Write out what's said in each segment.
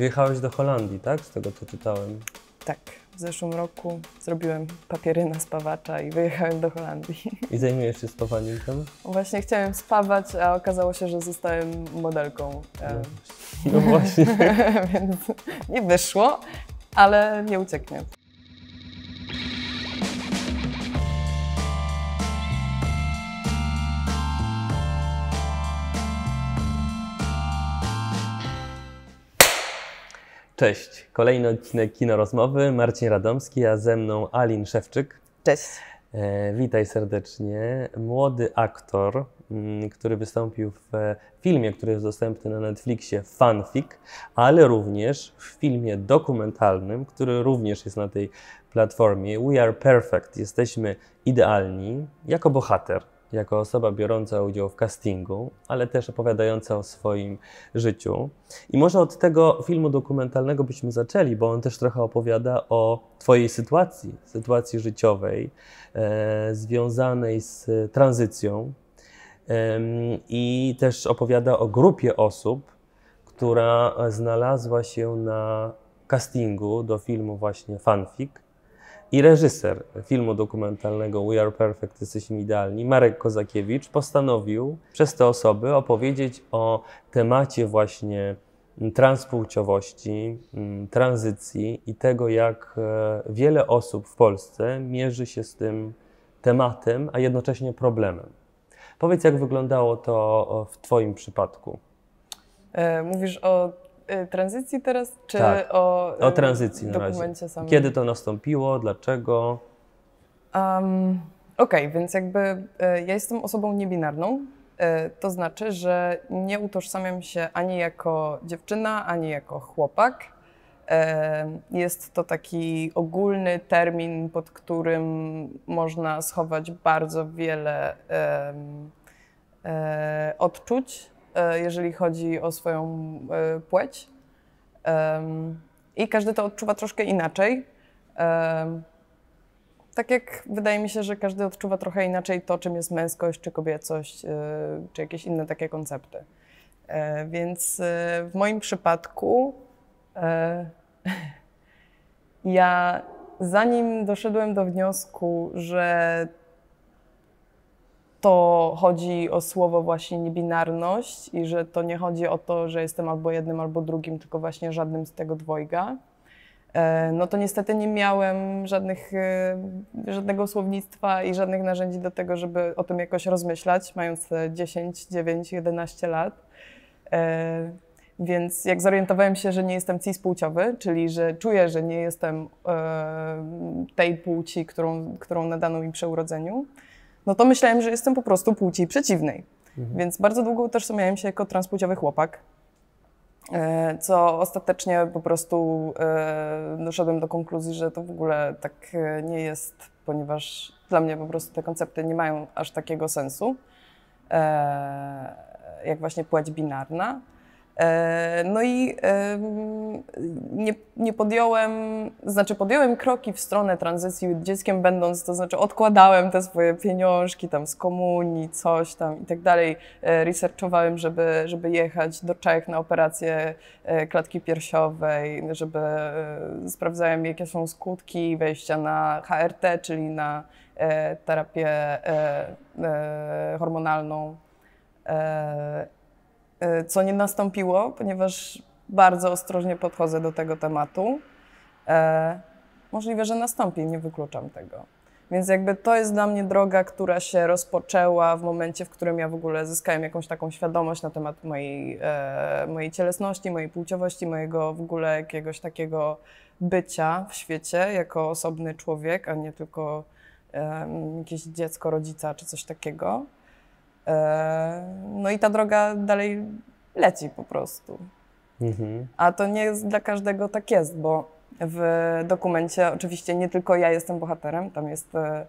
Wyjechałeś do Holandii, tak? Z tego co czytałem. Tak. W zeszłym roku zrobiłem papiery na spawacza i wyjechałem do Holandii. I zajmujesz się spawaniem tam? Właśnie chciałem spawać, a okazało się, że zostałem modelką. No, no właśnie. Więc nie wyszło, ale nie ucieknie. Cześć, kolejny odcinek Kino Rozmowy. Marcin Radomski, a ze mną Alin Szewczyk. Cześć. E, witaj serdecznie. Młody aktor, m, mm, który wystąpił w filmie, który jest dostępny na Netflixie, Fanfic, ale również w filmie dokumentalnym, który również jest na tej platformie, We Are Perfect, Jesteśmy Idealni, jako bohater jako osoba biorąca udział w castingu, ale też opowiadająca o swoim życiu. I może od tego filmu dokumentalnego byśmy zaczęli, bo on też trochę opowiada o Twojej sytuacji, sytuacji życiowej, e, związanej z tranzycją. E, I też opowiada o grupie osób, która znalazła się na castingu do filmu właśnie Fanfic i reżyser filmu dokumentalnego We Are Perfect, Jesteśmy Idealni, Marek Kozakiewicz, postanowił przez te osoby opowiedzieć o temacie właśnie mm, transpłciowości, mm, tranzycji i tego, jak e, wiele osób w Polsce mierzy się z tym tematem, a jednocześnie problemem. Powiedz, jak wyglądało to w Twoim przypadku? E, mówisz o Y, tranzycji teraz, czy tak, o, y, o tranzycji na razie. Samym? Kiedy to nastąpiło, dlaczego? Um, Okej, okay, więc jakby y, ja jestem osobą niebinarną, to znaczy, że nie utożsamiam się ani jako dziewczyna, ani jako chłopak. Jest to taki ogólny termin, pod którym można schować bardzo wiele e, odczuć E, jeżeli chodzi o swoją e, płeć. I każdy to odczuwa troszkę inaczej. Tak jak wydaje mi się, że każdy odczuwa trochę inaczej to, czym jest męskość, czy kobiecość, e, czy jakieś inne takie koncepty. Więc w moim przypadku ja zanim doszedłem do wniosku, że to chodzi o słowo właśnie niebinarność i że to nie chodzi o to, że jestem albo jednym, albo drugim, tylko właśnie żadnym z tego dwojga. E, no to niestety nie miałem żadnych, e, żadnego słownictwa i żadnych narzędzi do tego, żeby o tym jakoś rozmyślać, mając 10, 9, 11 lat. E, więc jak zorientowałem się, że nie jestem cis-płciowy, czyli że czuję, że nie jestem tej płci, którą, którą nadano mi przy urodzeniu, no to myślałem, że jestem po prostu płci przeciwnej. Mhm. Więc bardzo długo też miałem się jako transpłciowy chłopak, e, co ostatecznie po prostu doszedłem e, no, do konkluzji, że to w ogóle tak e, nie jest, ponieważ dla mnie po prostu te koncepty nie mają aż takiego sensu, jak właśnie płeć binarna. E, no i nie, nie, podjąłem, znaczy podjąłem kroki w stronę tranzycji dzieckiem będąc, to znaczy odkładałem te swoje pieniążki tam z komunii, coś tam i tak dalej. E, researchowałem, żeby, żeby jechać do Czech na operację e, klatki piersiowej, żeby sprawdzałem jakie są skutki wejścia na HRT, czyli na terapię hormonalną Y, co nie nastąpiło, ponieważ bardzo ostrożnie podchodzę do tego tematu. E, możliwe, że nastąpi, nie wykluczam tego. Więc jakby to jest dla mnie droga, która się rozpoczęła w momencie, w którym ja w ogóle zyskałem jakąś taką świadomość na temat mojej, e, mojej cielesności, mojej płciowości, mojego w ogóle jakiegoś takiego bycia w świecie jako osobny człowiek, a nie tylko e, jakieś dziecko rodzica czy coś takiego. E, no i ta droga dalej leci po prostu. Mhm. A to nie jest dla każdego tak jest, bo w dokumencie oczywiście nie tylko ja jestem bohaterem, tam jest e,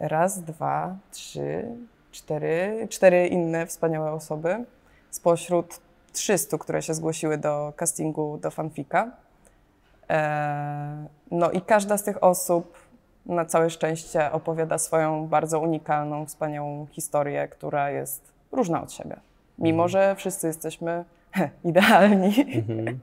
raz, dwa, trzy, cztery, cztery inne wspaniałe osoby spośród 300, które się zgłosiły do castingu do fanfika. E, no i każda z tych osób na całe szczęście opowiada swoją bardzo unikalną, wspaniałą historię, która jest różna od siebie. Mimo, mhm. że wszyscy jesteśmy idealni. Mhm.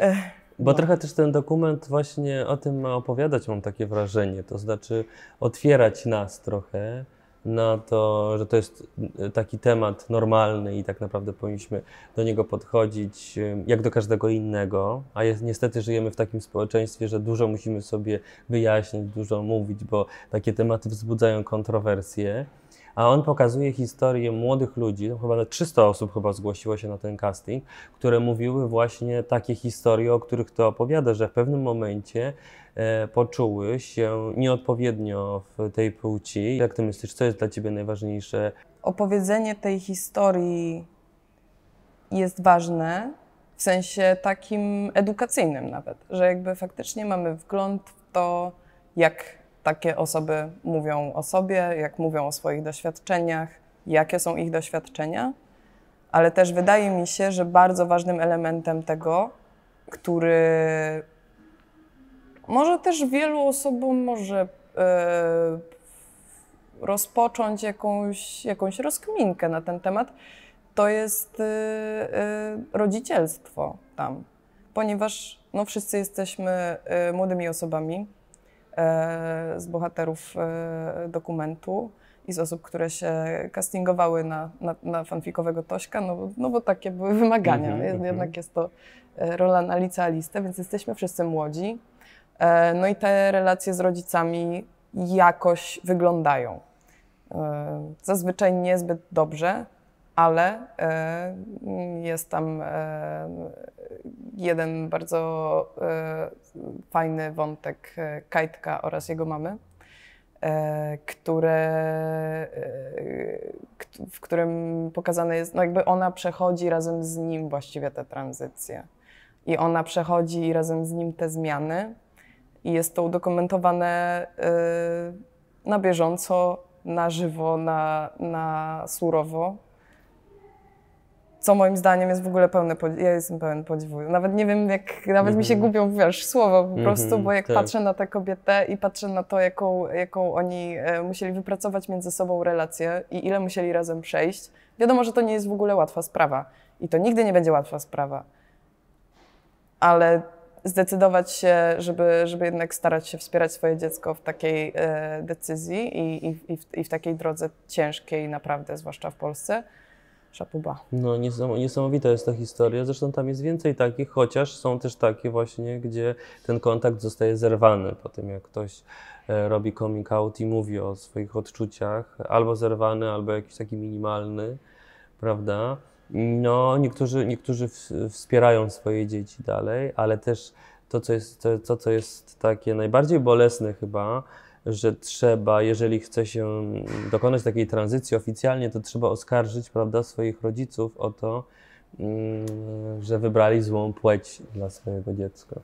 Bo no. trochę też ten dokument właśnie o tym ma opowiadać, mam takie wrażenie, to znaczy otwierać nas trochę na to, że to jest taki temat normalny i tak naprawdę powinniśmy do niego podchodzić jak do każdego innego, a jest, niestety żyjemy w takim społeczeństwie, że dużo musimy sobie wyjaśnić, dużo mówić, bo takie tematy wzbudzają kontrowersje a on pokazuje historię młodych ludzi, no chyba 300 osób chyba zgłosiło się na ten casting, które mówiły właśnie takie historie, o których to opowiada, że w pewnym momencie e, poczuły się nieodpowiednio w tej płci. Jak ty myślisz, co jest dla ciebie najważniejsze? Opowiedzenie tej historii jest ważne, w sensie takim edukacyjnym nawet, że jakby faktycznie mamy wgląd w to, jak takie osoby mówią o sobie, jak mówią o swoich doświadczeniach, jakie są ich doświadczenia, ale też wydaje mi się, że bardzo ważnym elementem tego, który może też wielu osobom może yy, rozpocząć jakąś, jakąś rozkminkę na ten temat, to jest yy, yy, rodzicielstwo tam, ponieważ no, wszyscy jesteśmy młodymi osobami, E, z bohaterów e, dokumentu i z osób, które się castingowały na, na, na fanfikowego Tośka, no, no bo takie były wymagania. Mhm, mhm. Jednak jest to e, rola na licealistę, więc jesteśmy wszyscy młodzi. No i te relacje z rodzicami jakoś wyglądają. Zazwyczaj niezbyt dobrze, ale jest tam jeden bardzo fajny wątek e, Kajtka oraz jego mamy, e, które, e, w którym pokazane jest, no jakby ona przechodzi razem z nim właściwie tę tranzycję. I ona przechodzi razem z nim te zmiany. I jest to udokumentowane na bieżąco, na żywo, na, na surowo co moim zdaniem jest w ogóle pełne, ja jestem pełen podziwu. Nawet nie wiem, jak, nawet mm-hmm. mi się mhm. gubią, wiesz, słowa po mhm, prostu, mm-hmm, bo jak tak. patrzę na tę kobietę i patrzę na to, jaką, jaką oni e, musieli wypracować między sobą relację i ile musieli razem przejść, wiadomo, że to nie jest w ogóle łatwa sprawa. I to nigdy nie będzie łatwa sprawa. Ale zdecydować się, żeby, żeby jednak starać się wspierać swoje dziecko w takiej e, decyzji i, i, i, w, i w takiej drodze ciężkiej naprawdę, zwłaszcza w Polsce, Szapuba. No niesamowita jest ta historia, zresztą tam jest więcej takich, chociaż są też takie właśnie, gdzie ten kontakt zostaje zerwany po tym, jak ktoś e, robi coming out i mówi o swoich odczuciach, albo zerwany, albo jakiś taki minimalny, prawda? No, niektórzy, niektórzy wspierają swoje dzieci dalej, ale też to, co jest, to, to, co jest takie najbardziej bolesne chyba, że trzeba, jeżeli chce się dokonać takiej tranzycji oficjalnie, to trzeba oskarżyć prawda, swoich rodziców o to, mm, że wybrali złą płeć dla swojego dziecka.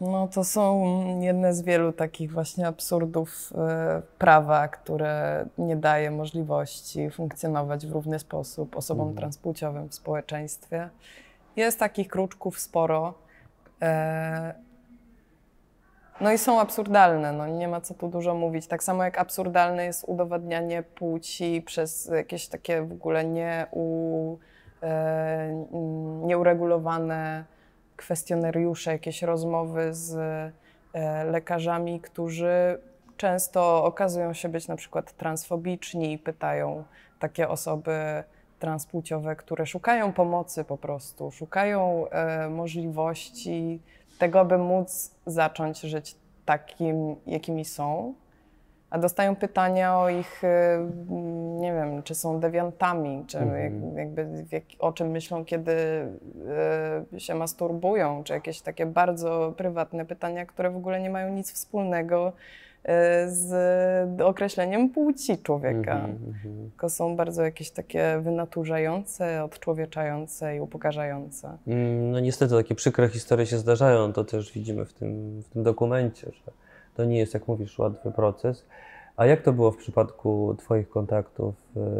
No, to są jedne z wielu takich właśnie absurdów y, prawa, które nie daje możliwości funkcjonować w równy sposób osobom mhm. transpłciowym w społeczeństwie. Jest takich kruczków sporo. E, no i są absurdalne, no nie ma co tu dużo mówić. Tak samo jak absurdalne jest udowadnianie płci przez jakieś takie w ogóle nie u, e, nieuregulowane kwestionariusze, jakieś rozmowy z e, lekarzami, którzy często okazują się być na przykład transfobiczni i pytają takie osoby transpłciowe, które szukają pomocy po prostu, szukają e, możliwości tego, aby móc zacząć żyć takim, jakimi są, a dostają pytania o ich, y, mm, nie wiem, czy są dewiantami, czy mm. jakby jak, o czym myślą, kiedy y, się masturbują, czy jakieś takie bardzo prywatne pytania, które w ogóle nie mają nic wspólnego Y, z określeniem płci człowieka. Mhm, mhm. Tylko są bardzo jakieś takie wynaturzające, odczłowieczające i upokarzające. Mm, no niestety takie przykre historie się zdarzają, to też widzimy w tym, w tym dokumencie, że to nie jest, jak mówisz, łatwy proces. A jak to było w przypadku Twoich kontaktów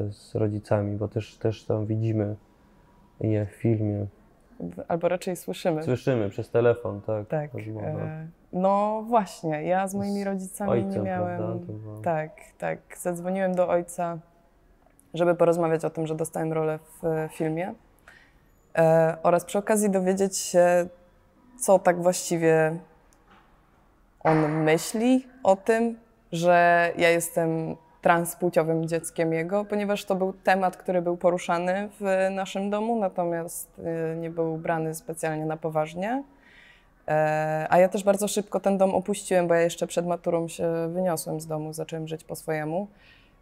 y, z rodzicami? Bo też, też tam widzimy je w filmie. Albo raczej słyszymy. Słyszymy przez telefon, tak. Tak. Rozmowę. E, no właśnie, ja z moimi rodzicami z nie miałem. Prawda, Tak, tak. Zadzwoniłem do ojca, żeby porozmawiać o tym, że dostałem rolę w e, filmie. E, oraz przy okazji dowiedzieć się, co tak właściwie on myśli o tym, że ja jestem transpłciowym dzieckiem jego, ponieważ to był temat, który był poruszany w naszym domu, natomiast e, nie był brany specjalnie na poważnie. E, a ja też bardzo szybko ten dom opuściłem, bo ja jeszcze przed maturą się wyniosłem z domu, zacząłem żyć po swojemu.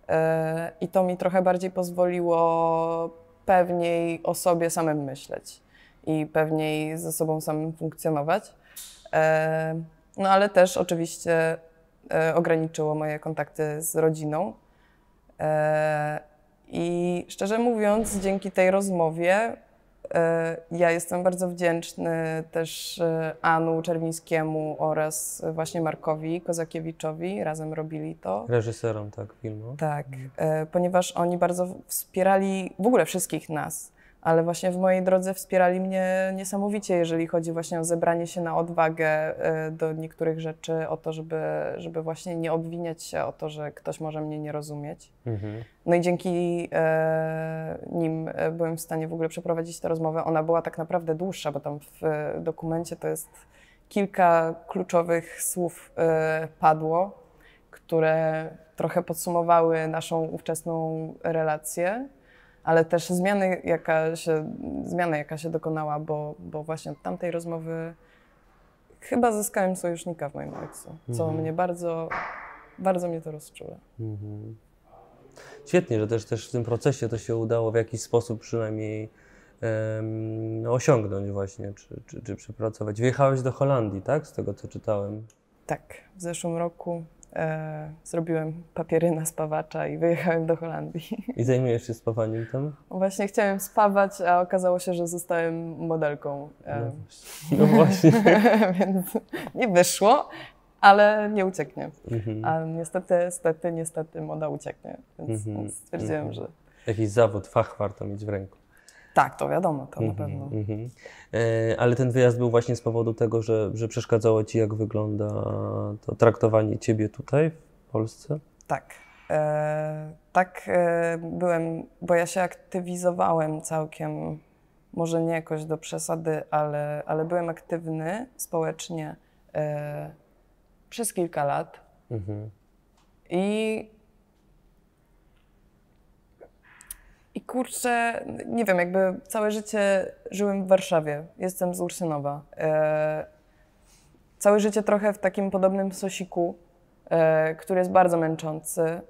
E, I to mi trochę bardziej pozwoliło pewniej o sobie samym myśleć i pewniej ze sobą samym funkcjonować. E, no ale też oczywiście ograniczyło moje kontakty z rodziną. I szczerze mówiąc, dzięki tej rozmowie E, ja jestem bardzo wdzięczny też e, Anu Czerwińskiemu oraz właśnie Markowi Kozakiewiczowi. Razem robili to. Reżyserom, tak, filmu. Tak, mhm. e, ponieważ oni bardzo wspierali w ogóle wszystkich nas ale właśnie w mojej drodze wspierali mnie niesamowicie, jeżeli chodzi właśnie o zebranie się na odwagę e, do niektórych rzeczy, o to, żeby, żeby właśnie nie obwiniać się o to, że ktoś może mnie nie rozumieć. Mhm. No i dzięki e, nim e, byłem w stanie w ogóle przeprowadzić tę rozmowę. Ona była tak naprawdę dłuższa, bo tam w dokumencie to jest kilka kluczowych słów e, padło, które trochę podsumowały naszą ówczesną relację ale też zmiany, jaka się, zmiana, jaka się dokonała, bo, bo właśnie od tamtej rozmowy chyba zyskałem sojusznika w moim ojcu, co mhm. mnie bardzo, bardzo mnie to rozczula. Mhm. Świetnie, że też, też w tym procesie to się udało w jakiś sposób przynajmniej um, osiągnąć właśnie, czy, czy, czy przepracować. Wjechałeś do Holandii, tak? Z tego, co czytałem. Tak, w zeszłym roku e, zrobiłem papiery na spawacza i wyjechałem do Holandii. I zajmujesz się spawaniem tam? Właśnie chciałem spawać, a okazało się, że zostałem modelką. E, no właśnie. No właśnie. Więc nie wyszło, ale nie ucieknie. Mhm. A niestety, niestety, niestety moda ucieknie. Więc, mhm. więc stwierdziłem, mhm. że... Jakiś zawód, fach warto mieć w ręku. Tak, to wiadomo, to na mhm, pewno. Mhm. E, ale ten wyjazd był właśnie z powodu tego, że, że przeszkadzało ci, jak wygląda to traktowanie ciebie tutaj w Polsce? Tak. E, tak e, byłem, bo ja się aktywizowałem całkiem, może nie jakoś do przesady, ale, ale byłem aktywny społecznie e, przez kilka lat. Mhm. I kurczę, nie wiem, jakby całe życie żyłem w Warszawie. Jestem z Ursynowa. E, całe życie trochę w takim podobnym sosiku, e, który jest bardzo męczący. E,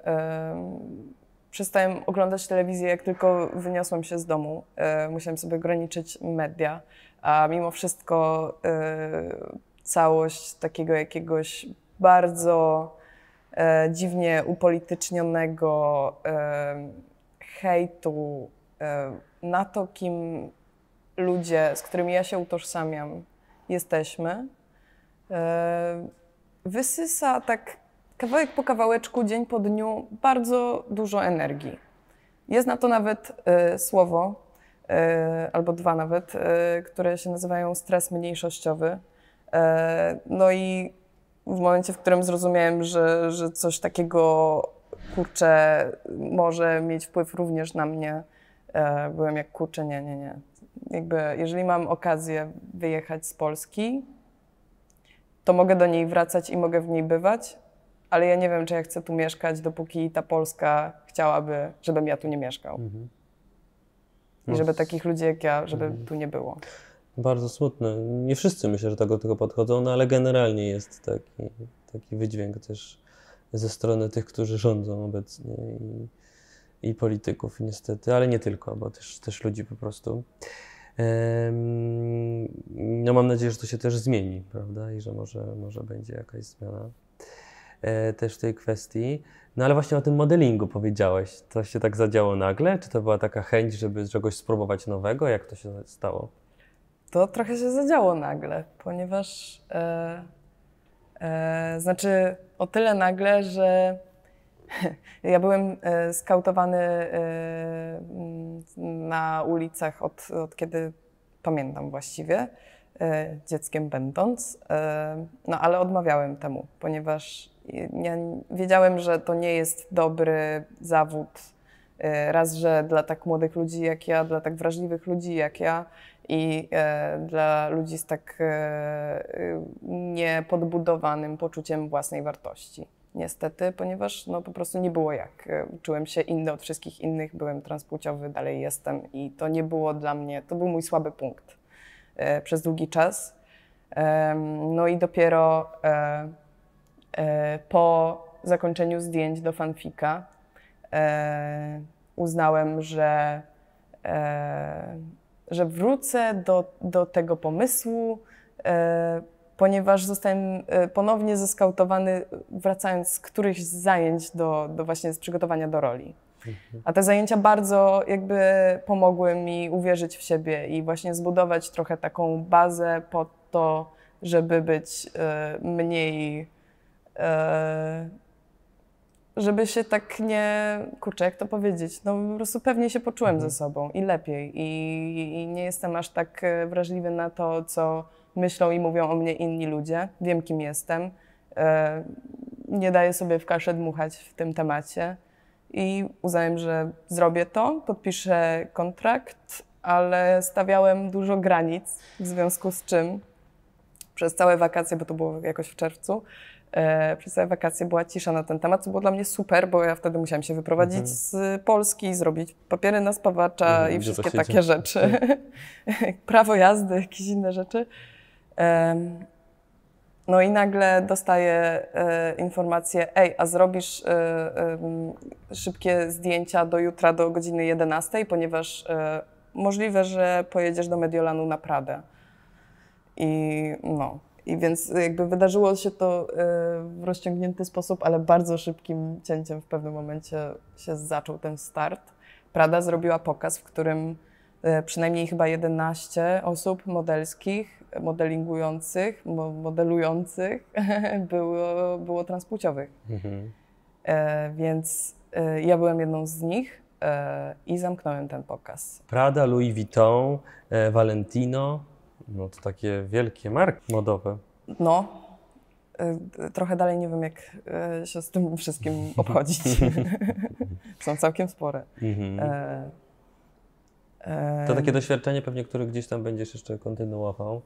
przestałem oglądać telewizję, jak tylko wyniosłam się z domu. E, musiałem sobie ograniczyć media, a mimo wszystko e, całość takiego jakiegoś bardzo e, dziwnie upolitycznionego e, hejtu e, na to, kim ludzie, z którymi ja się utożsamiam, jesteśmy, e, wysysa tak kawałek po kawałeczku, dzień po dniu, bardzo dużo energii. Jest na to nawet e, słowo, albo dwa nawet, które się nazywają stres mniejszościowy. No i w momencie, w którym zrozumiałem, że, że coś takiego kurczę może mieć wpływ również na mnie. E, byłem jak kurczę, nie, nie, nie. Jakby, jeżeli mam okazję wyjechać z Polski, to mogę do niej wracać i mogę w niej bywać, ale ja nie wiem, czy ja chcę tu mieszkać, dopóki ta Polska chciałaby, żebym ja tu nie mieszkał. Mhm. No. I żeby no, takich ludzi jak ja, żeby mhm. tu nie było. Bardzo smutne. Nie wszyscy myślę, że do tego podchodzą, no ale generalnie jest taki, taki wydźwięk też ze strony tych, którzy rządzą obecnie i, i polityków niestety, ale nie tylko, bo też, też ludzi po prostu. No mam nadzieję, że to się też zmieni, prawda, i że może, może będzie jakaś zmiana e, też w tej kwestii. No ale właśnie o tym modelingu powiedziałeś. To się tak zadziało nagle? Czy to była taka chęć, żeby czegoś spróbować nowego? Jak to się stało? To trochę się zadziało nagle, ponieważ e, e, znaczy o tyle nagle, że ja byłem e, skautowany e, na ulicach od, od kiedy pamiętam właściwie, e, dzieckiem będąc, no ale odmawiałem temu, ponieważ ja wiedziałem, że to nie jest dobry zawód. Raz, że dla tak młodych ludzi jak ja, dla tak wrażliwych ludzi jak ja, i e, dla ludzi z tak e, e, niepodbudowanym poczuciem własnej wartości. Niestety, ponieważ no, po prostu nie było jak. Czułem się inny od wszystkich innych, byłem transpłciowy, dalej jestem i to nie było dla mnie, to był mój słaby punkt przez długi czas. No i dopiero po zakończeniu zdjęć do fanfika uznałem, że że wrócę do, do tego pomysłu, e, ponieważ zostałem e, ponownie zeskautowany, wracając z którychś z zajęć do, do właśnie z przygotowania do roli. Mhm. A te zajęcia bardzo jakby pomogły mi uwierzyć w siebie i właśnie zbudować trochę taką bazę po to, żeby być e, mniej e, żeby się tak nie, kurczę, jak to powiedzieć, no po prostu pewnie się poczułem mhm. ze sobą i lepiej i, i, nie jestem aż tak e, wrażliwy na to, co myślą i mówią o mnie inni ludzie, wiem kim jestem, e, nie daję sobie w kaszę dmuchać w tym temacie i uznałem, że zrobię to, podpiszę kontrakt, ale stawiałem dużo granic, w związku z czym przez całe wakacje, bo to było jakoś w czerwcu, E, przez całe wakacje była cisza na ten temat, co było dla mnie super, bo ja wtedy musiałam się wyprowadzić mhm. z Polski, zrobić papiery na spawacza mhm, i wszystkie takie rzeczy. Tak. Prawo jazdy, jakieś inne rzeczy. No i nagle dostaję e, informację, ej, a zrobisz e, szybkie zdjęcia do jutra do godziny 11, ponieważ możliwe, że pojedziesz do Mediolanu na Pradę. I no, i więc y, jakby wydarzyło się to y, w rozciągnięty sposób, ale bardzo szybkim cięciem w pewnym momencie się zaczął ten start. Prada zrobiła pokaz, w którym y, przynajmniej chyba 11 osób modelskich, modelingujących, modelujących było, było transpłciowych. Mhm. E, więc ja byłem jedną z nich e, i zamknąłem ten pokaz. Prada, Louis Vuitton, e, Valentino, no to takie wielkie marki modowe. No. Y, trochę dalej nie wiem, jak y, się z tym wszystkim obchodzić. Są całkiem spore. Mhm. E... To takie doświadczenie pewnie, które gdzieś tam będziesz jeszcze kontynuował.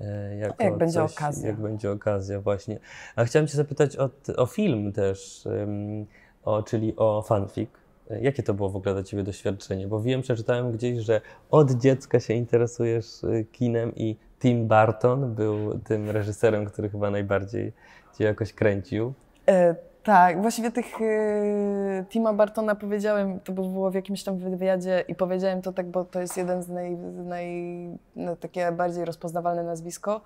E, jako jak będzie okazja. Jak będzie okazja, właśnie. A chciałem Cię zapytać o, o film też, o, czyli o fanfic. Jakie to było w ogóle dla Ciebie doświadczenie? Bo wiem, przeczytałem gdzieś, że od dziecka się interesujesz y, kinem i Tim Burton był tym reżyserem, który chyba najbardziej Cię jakoś kręcił. E, tak, właściwie tych y, Tima Bartona powiedziałem, to było w jakimś tam wywiadzie i powiedziałem to tak, bo to jest jeden z naj, naj no, takie bardziej rozpoznawalne nazwisko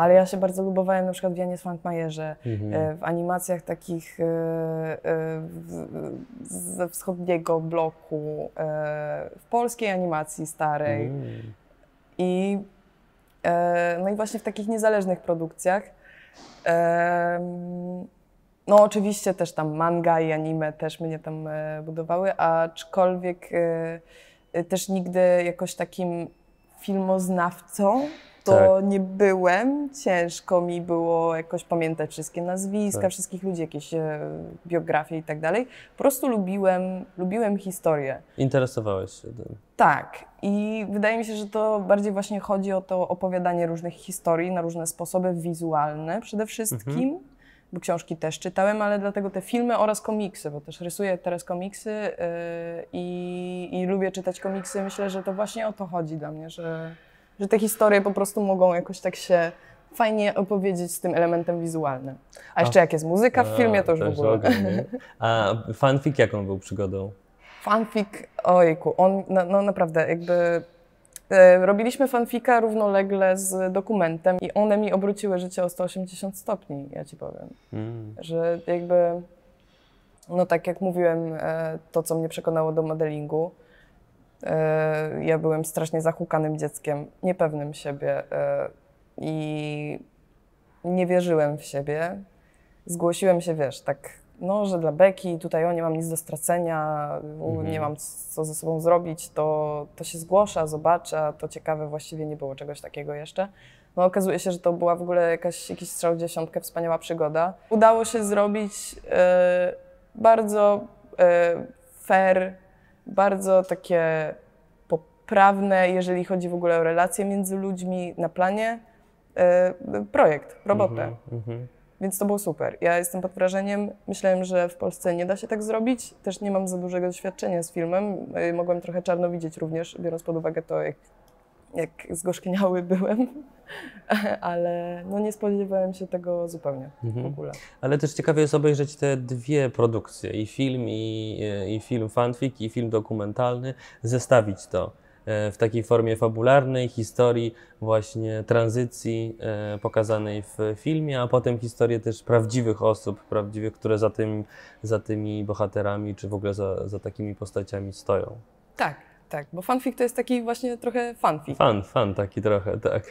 ale ja się bardzo lubowałem na przykład w Janie Frankmajerze, mhm. E, w animacjach takich e, e, ze wschodniego bloku, w polskiej animacji starej. Mhm. I, no i właśnie w takich niezależnych produkcjach. No oczywiście też tam manga i anime też mnie tam budowały, aczkolwiek też nigdy jakoś takim filmoznawcą to tak. nie byłem. Ciężko mi było jakoś pamiętać wszystkie nazwiska, tak. wszystkich ludzi, jakieś e, biografie i tak dalej. Po prostu lubiłem, lubiłem historię. Interesowałeś się tym. Tak. I wydaje mi się, że to bardziej właśnie chodzi o to opowiadanie różnych historii na różne sposoby wizualne przede wszystkim. Mhm. Bo książki też czytałem, ale dlatego te filmy oraz komiksy, bo też rysuję teraz komiksy yy, i, i lubię czytać komiksy. Myślę, że to właśnie o to chodzi dla mnie, że że te historie po prostu mogą jakoś tak się fajnie opowiedzieć z tym elementem wizualnym. A jeszcze A, jak jest muzyka w filmie, to już w ogóle. Ogień, A fanfic jaką był przygodą? Fanfic, ojku, on, no, no naprawdę jakby... E, robiliśmy fanfika równolegle z dokumentem i one mi obróciły życie o 180 stopni, ja ci powiem. Mm. Że jakby, no tak jak mówiłem, e, to co mnie przekonało do modelingu, E, ja byłem strasznie zahukanym dzieckiem, niepewnym siebie e, i nie wierzyłem w siebie. Zgłosiłem się, wiesz, tak, no, że dla Beki tutaj o nie mam nic do stracenia, mhm. nie mam co ze sobą zrobić, to, to się zgłasza, zobacza, to ciekawe, właściwie nie było czegoś takiego jeszcze. No, okazuje się, że to była w ogóle jakaś, jakiś strzał dziesiątkę, wspaniała przygoda. Udało się zrobić y, bardzo y, fair bardzo takie poprawne, jeżeli chodzi w ogóle o relacje między ludźmi na planie, e, projekt, robotę. Mhm, mhm. Więc to było super. Ja jestem pod wrażeniem. Myślałem, że w Polsce nie da się tak zrobić. Też nie mam za dużego doświadczenia z filmem. E, mogłem trochę czarno widzieć również, biorąc pod uwagę to, jak jak zgorzkniały byłem, ale no nie spodziewałem się tego zupełnie mhm. w ogóle. Ale też ciekawie jest obejrzeć te dwie produkcje, i film, i, i film fanfic, i film dokumentalny, zestawić to e, w takiej formie fabularnej, historii właśnie tranzycji e, pokazanej w filmie, a potem historię też prawdziwych osób, prawdziwych, które za, tym, za tymi bohaterami, czy w ogóle za, za takimi postaciami stoją. Tak, tak, bo fanfic to jest taki właśnie trochę fanfic. Fan, fan taki trochę, tak.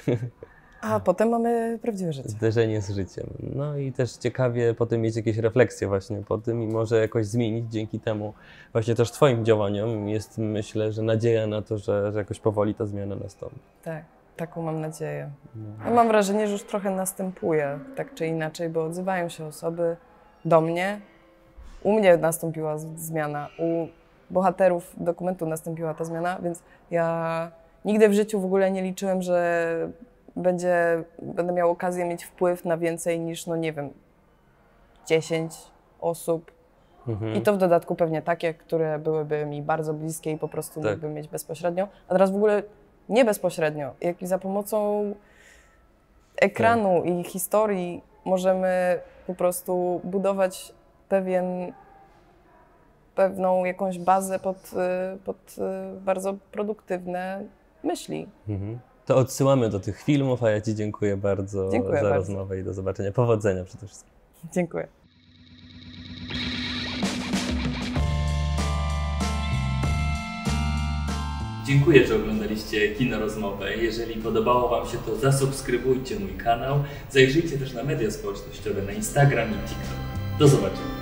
A potem mamy prawdziwe życie. Zderzenie z życiem. No i też ciekawie potem mieć jakieś refleksje właśnie po tym i może jakoś zmienić dzięki temu właśnie też Twoim działaniom. Jest myślę, że nadzieja na to, że, że jakoś powoli ta zmiana nastąpi. Tak, taką mam nadzieję. No. mam wrażenie, że już trochę następuje tak czy inaczej, bo odzywają się osoby do mnie. U mnie nastąpiła zmiana, u bohaterów dokumentu nastąpiła ta zmiana, więc ja nigdy w życiu w ogóle nie liczyłem, że będzie, będę miał okazję mieć wpływ na więcej niż, no nie wiem, 10 osób. Mhm. I to w dodatku pewnie takie, które byłyby mi bardzo bliskie i po prostu tak. mógłbym mieć bezpośrednio. A teraz w ogóle nie bezpośrednio, jak i za pomocą ekranu tak. i historii możemy po prostu budować pewien pewną jakąś bazę pod, y, pod y, bardzo produktywne myśli. Mhm. To odsyłamy do tych filmów, a ja Ci dziękuję bardzo dziękuję za bardzo. rozmowę i do zobaczenia. Powodzenia przede wszystkim. Dziękuję. Dziękuję, że oglądaliście Kino Rozmowę. Jeżeli podobało Wam się, to zasubskrybujcie mój kanał. Zajrzyjcie też na media społecznościowe, na Instagram i TikTok. Do zobaczenia.